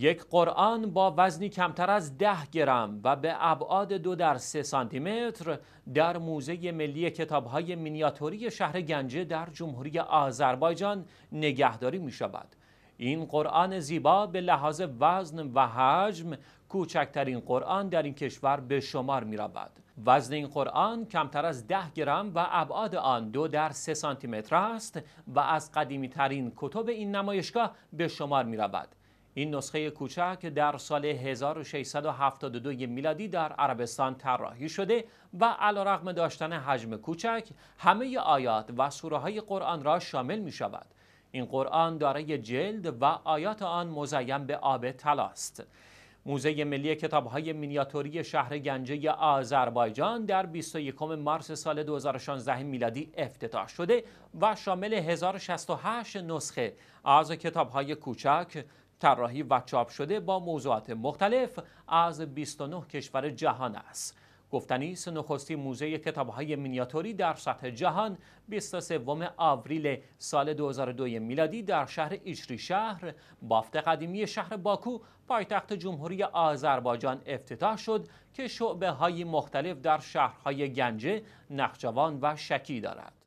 یک قرآن با وزنی کمتر از ده گرم و به ابعاد دو در سه سانتیمتر در موزه ملی کتابهای مینیاتوری شهر گنجه در جمهوری آذربایجان نگهداری می شود. این قرآن زیبا به لحاظ وزن و حجم کوچکترین قرآن در این کشور به شمار می رود. وزن این قرآن کمتر از ده گرم و ابعاد آن دو در سه سانتیمتر متر است و از قدیمی ترین کتب این نمایشگاه به شمار می رود. این نسخه کوچک در سال 1672 میلادی در عربستان طراحی شده و علیرغم داشتن حجم کوچک همه آیات و سوره های قرآن را شامل می شود. این قرآن دارای جلد و آیات آن مزین به آب است. موزه ملی کتاب های مینیاتوری شهر گنجه آذربایجان در 21 مارس سال 2016 میلادی افتتاح شده و شامل 1068 نسخه از کتاب های کوچک طراحی و چاپ شده با موضوعات مختلف از 29 کشور جهان است گفتنی است نخستی موزه کتابهای مینیاتوری در سطح جهان 23 آوریل سال 2002 میلادی در شهر ایچری شهر بافت قدیمی شهر باکو پایتخت جمهوری آذربایجان افتتاح شد که شعبه های مختلف در شهرهای گنجه، نخجوان و شکی دارد.